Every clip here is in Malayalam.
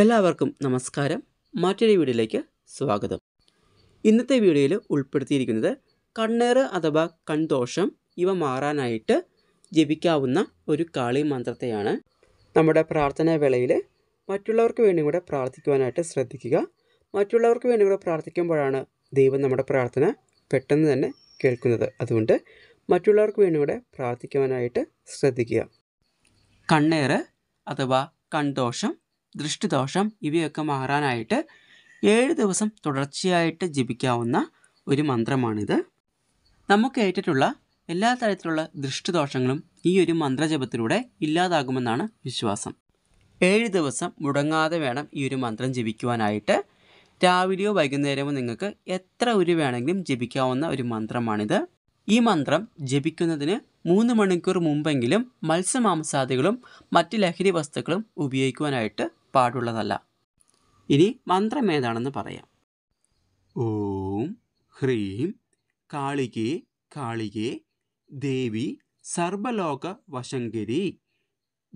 എല്ലാവർക്കും നമസ്കാരം മറ്റൊരു വീഡിയോയിലേക്ക് സ്വാഗതം ഇന്നത്തെ വീഡിയോയിൽ ഉൾപ്പെടുത്തിയിരിക്കുന്നത് കണ്ണേറ് അഥവാ കൺദോഷം ഇവ മാറാനായിട്ട് ജപിക്കാവുന്ന ഒരു കാളി മന്ത്രത്തെയാണ് നമ്മുടെ പ്രാർത്ഥനാ വേളയിൽ മറ്റുള്ളവർക്ക് വേണ്ടി കൂടെ പ്രാർത്ഥിക്കുവാനായിട്ട് ശ്രദ്ധിക്കുക മറ്റുള്ളവർക്ക് വേണ്ടി കൂടെ പ്രാർത്ഥിക്കുമ്പോഴാണ് ദൈവം നമ്മുടെ പ്രാർത്ഥന പെട്ടെന്ന് തന്നെ കേൾക്കുന്നത് അതുകൊണ്ട് മറ്റുള്ളവർക്ക് വേണ്ടി കൂടെ പ്രാർത്ഥിക്കുവാനായിട്ട് ശ്രദ്ധിക്കുക കണ്ണേറ് അഥവാ കൺദോഷം ദൃഷ്ടിദോഷം ഇവയൊക്കെ മാറാനായിട്ട് ഏഴ് ദിവസം തുടർച്ചയായിട്ട് ജപിക്കാവുന്ന ഒരു മന്ത്രമാണിത് നമുക്ക് ഏറ്റിട്ടുള്ള എല്ലാ തരത്തിലുള്ള ദൃഷ്ടിദോഷങ്ങളും ഈ ഒരു മന്ത്രജപത്തിലൂടെ ഇല്ലാതാകുമെന്നാണ് വിശ്വാസം ഏഴ് ദിവസം മുടങ്ങാതെ വേണം ഈ ഒരു മന്ത്രം ജപിക്കുവാനായിട്ട് രാവിലെയോ വൈകുന്നേരമോ നിങ്ങൾക്ക് എത്ര ഒരു വേണമെങ്കിലും ജപിക്കാവുന്ന ഒരു മന്ത്രമാണിത് ഈ മന്ത്രം ജപിക്കുന്നതിന് മൂന്ന് മണിക്കൂർ മുമ്പെങ്കിലും മത്സ്യമാംസാദികളും മറ്റ് ലഹരി വസ്തുക്കളും ഉപയോഗിക്കുവാനായിട്ട് പാടുള്ളതല്ല ഇനി മന്ത്രം ഏതാണെന്ന് പറയാം ഓം ഹ്രീം കാളികേ കാളികേ ദേവി സർവലോക വശങ്കരി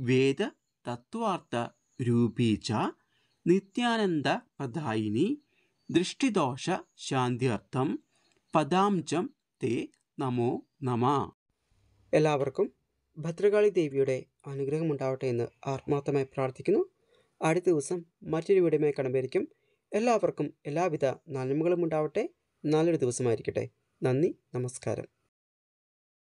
വേദ തത്വാർത്ഥ രൂപീച്ച നിത്യാനന്ദ പ്രദായിനി ദൃഷ്ടിദോഷ ശാന്തിയർത്ഥം പദാംചം തേ നമോ നമ എല്ലാവർക്കും ഭദ്രകാളി ദേവിയുടെ അനുഗ്രഹമുണ്ടാവട്ടെ എന്ന് ആത്മാർത്ഥമായി പ്രാർത്ഥിക്കുന്നു അടുത്ത ദിവസം മറ്റൊരു വീഡിയോയുമായി കടമ്പേരിക്കും എല്ലാവർക്കും എല്ലാവിധ നന്മകളും ഉണ്ടാവട്ടെ നല്ലൊരു ദിവസമായിരിക്കട്ടെ നന്ദി നമസ്കാരം